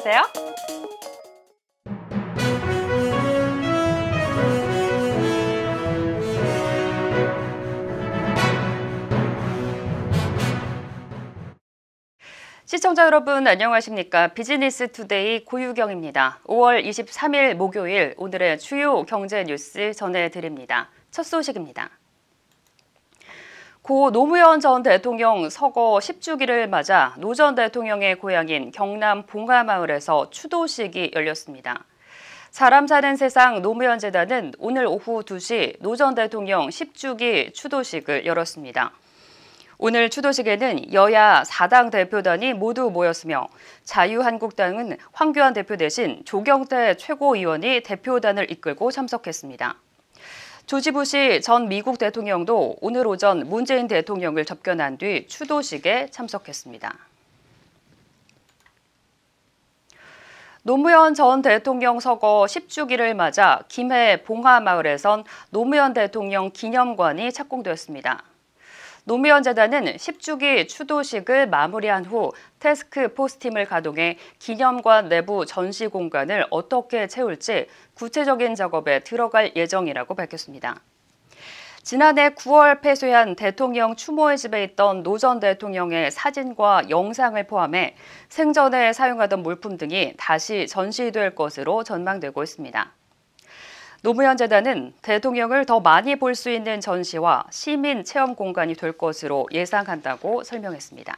알려주세요. 시청자 여러분 안녕하십니까 비즈니스 투데이 고유경입니다. 5월 23일 목요일 오늘의 주요 경제 뉴스 전해드립니다. 첫 소식입니다. 고 노무현 전 대통령 서거 10주기를 맞아 노 전 대통령의 고향인 경남 봉하마을에서 추도식이 열렸습니다. 사람 사는 세상 노무현 재단은 오늘 오후 2시 노 전 대통령 10주기 추도식을 열었습니다. 오늘 추도식에는 여야 4당 대표단이 모두 모였으며 자유한국당은 황교안 대표 대신 조경태 최고위원이 대표단을 이끌고 참석했습니다. 조지 부시 전 미국 대통령도 오늘 오전 문재인 대통령을 접견한 뒤 추도식에 참석했습니다. 노무현 전 대통령 서거 10주기를 맞아 김해 봉하마을에선 노무현 대통령 기념관이 착공되습니다 노무현 재단은 10주기 추도식을 마무리한 후 태스크포스팀을 가동해 기념관 내부 전시 공간을 어떻게 채울지 구체적인 작업에 들어갈 예정이라고 밝혔습니다. 지난해 9월 폐쇄한 대통령 추모의 집에 있던 노전 대통령의 사진과 영상을 포함해 생전에 사용하던 물품 등이 다시 전시될 것으로 전망되고 있습니다. 노무현 재단은 대통령을 더 많이 볼 수 있는 전시와 시민 체험 공간이 될 것으로 예상한다고 설명했습니다.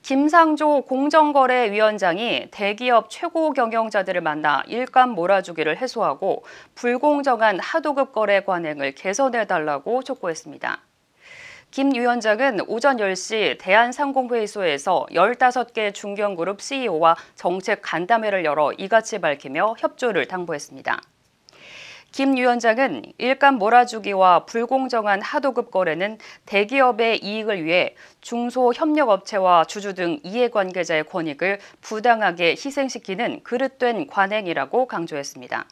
김상조 공정거래위원장이 대기업 최고 경영자들을 만나 일감 몰아주기를 해소하고 불공정한 하도급 거래 관행을 개선해달라고 촉구했습니다. 김 위원장은 오전 10시 대한상공회의소에서 15개 중견그룹 CEO와 정책 간담회를 열어 이같이 밝히며 협조를 당부했습니다. 김 위원장은 일감 몰아주기와 불공정한 하도급 거래는 대기업의 이익을 위해 중소협력업체와 주주 등 이해관계자의 권익을 부당하게 희생시키는 그릇된 관행이라고 강조했습니다.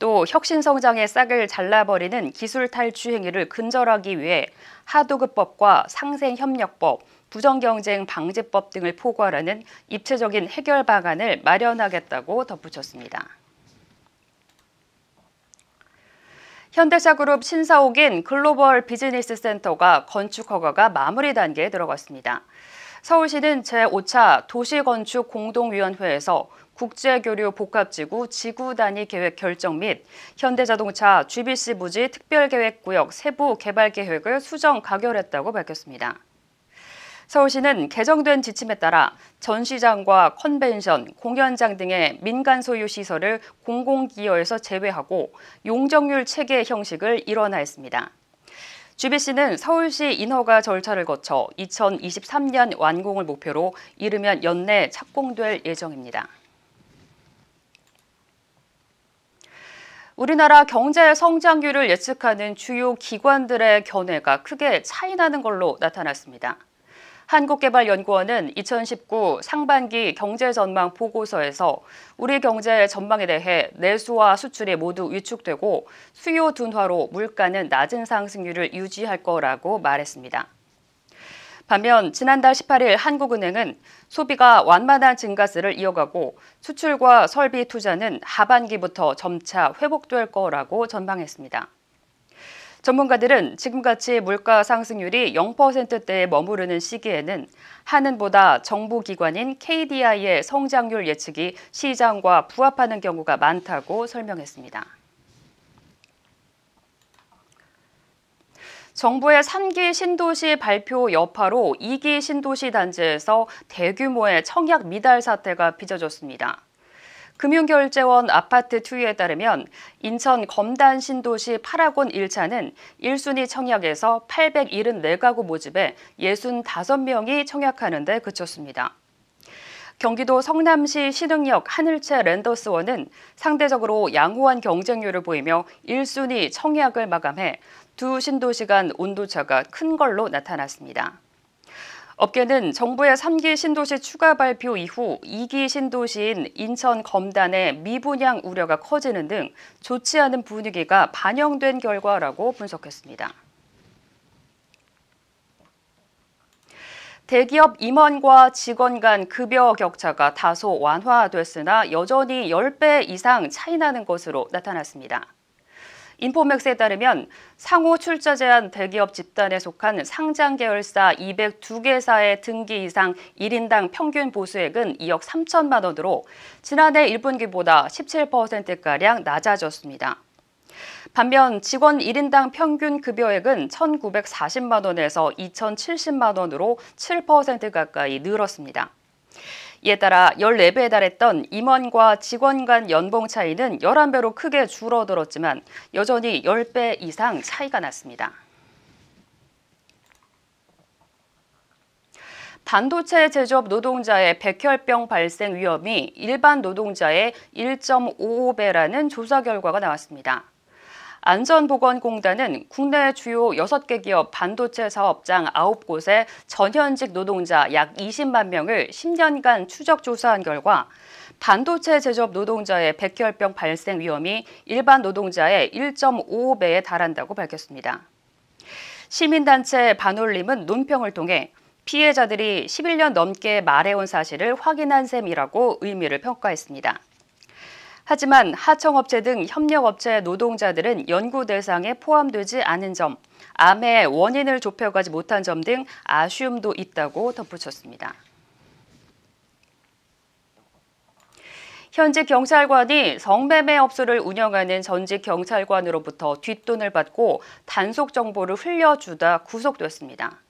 또 혁신 성장의 싹을 잘라버리는 기술 탈취 행위를 근절하기 위해 하도급법과 상생협력법, 부정경쟁 방지법 등을 포괄하는 입체적인 해결 방안을 마련하겠다고 덧붙였습니다. 현대차그룹 신사옥인 글로벌 비즈니스 센터가 건축 허가가 마무리 단계에 들어갔습니다. 서울시는 제5차 도시건축공동위원회에서 국제교류 복합지구 지구 단위 계획 결정 및 현대자동차 GBC 부지 특별계획구역 세부 개발 계획을 수정 가결했다고 밝혔습니다. 서울시는 개정된 지침에 따라 전시장과 컨벤션, 공연장 등의 민간 소유 시설을 공공기여에서 제외하고 용적률 체계 형식을 일원화했습니다. GBC는 서울시 인허가 절차를 거쳐 2023년 완공을 목표로 이르면 연내 착공될 예정입니다. 우리나라 경제 성장률을 예측하는 주요 기관들의 견해가 크게 차이나는 걸로 나타났습니다. 한국개발연구원은 2019 상반기 경제 전망 보고서에서 우리 경제 전망에 대해 내수와 수출이 모두 위축되고 수요 둔화로 물가는 낮은 상승률을 유지할 거라고 말했습니다. 반면 지난달 18일 한국은행은 소비가 완만한 증가세를 이어가고 수출과 설비 투자는 하반기부터 점차 회복될 거라고 전망했습니다. 전문가들은 지금같이 물가 상승률이 0%대에 머무르는 시기에는 한은보다 정부기관인 KDI의 성장률 예측이 시장과 부합하는 경우가 많다고 설명했습니다. 정부의 3기 신도시 발표 여파로 2기 신도시 단지에서 대규모의 청약 미달 사태가 빚어졌습니다. 금융결제원 아파트 투에 따르면 인천 검단 신도시 파라곤 1차는 1순위 청약에서 874가구 모집에 65명이 청약하는 데 그쳤습니다. 경기도 성남시 신흥역 하늘채 랜더스원은 상대적으로 양호한 경쟁률을 보이며 1순위 청약을 마감해 두 신도시 간 온도차가 큰 걸로 나타났습니다. 업계는 정부의 3기 신도시 추가 발표 이후 2기 신도시인 인천 검단의 미분양 우려가 커지는 등 좋지 않은 분위기가 반영된 결과라고 분석했습니다. 대기업 임원과 직원 간 급여 격차가 다소 완화됐으나 여전히 10배 이상 차이 나는 것으로 나타났습니다. 인포맥스에 따르면 상호 출자 제한 대기업 집단에 속한 상장 계열사 202개사의 등기 이상 1인당 평균 보수액은 2억 3천만 원으로 지난해 1분기보다 17%가량 낮아졌습니다. 반면 직원 1인당 평균 급여액은 1,940만 원에서 2,070만 원으로 7% 가까이 늘었습니다. 이에 따라 14배에 달했던 임원과 직원 간 연봉 차이는 11배로 크게 줄어들었지만 여전히 10배 이상 차이가 났습니다. 반도체 제조업 노동자의 백혈병 발생 위험이 일반 노동자의 1.55배라는 조사 결과가 나왔습니다. 안전보건공단은 국내 주요 6개 기업 반도체 사업장 9곳에 전현직 노동자 약 20만 명을 10년간 추적 조사한 결과 반도체 제조업 노동자의 백혈병 발생 위험이 일반 노동자의 1.5배에 달한다고 밝혔습니다. 시민단체 반올림은 논평을 통해 피해자들이 11년 넘게 말해온 사실을 확인한 셈이라고 의미를 평가했습니다. 하지만 하청업체 등 협력업체 노동자들은 연구 대상에 포함되지 않은 점, 암의 원인을 좁혀가지 못한 점 등 아쉬움도 있다고 덧붙였습니다. 현재 경찰관이 성매매 업소를 운영하는 전직 경찰관으로부터 뒷돈을 받고 단속 정보를 흘려주다 구속됐습니다.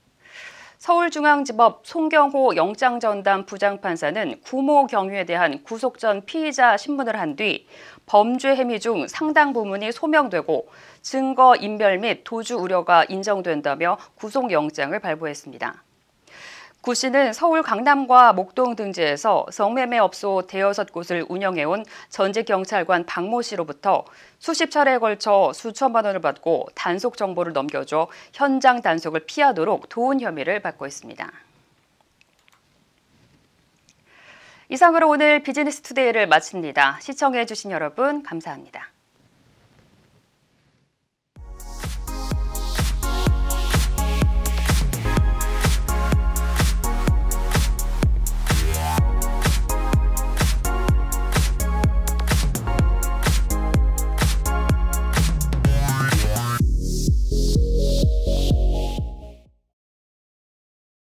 서울중앙지법 송경호 영장전담 부장판사는 구모 경위에 대한 구속 전 피의자 신문을 한 뒤 범죄 혐의 중 상당 부분이 소명되고 증거 인멸 및 도주 우려가 인정된다며 구속영장을 발부했습니다. 구 씨는 서울 강남과 목동 등지에서 성매매 업소 대여섯 곳을 운영해온 전직 경찰관 박모 씨로부터 수십 차례에 걸쳐 수천만 원을 받고 단속 정보를 넘겨줘 현장 단속을 피하도록 도운 혐의를 받고 있습니다. 이상으로 오늘 비즈니스 투데이를 마칩니다. 시청해주신 여러분 감사합니다.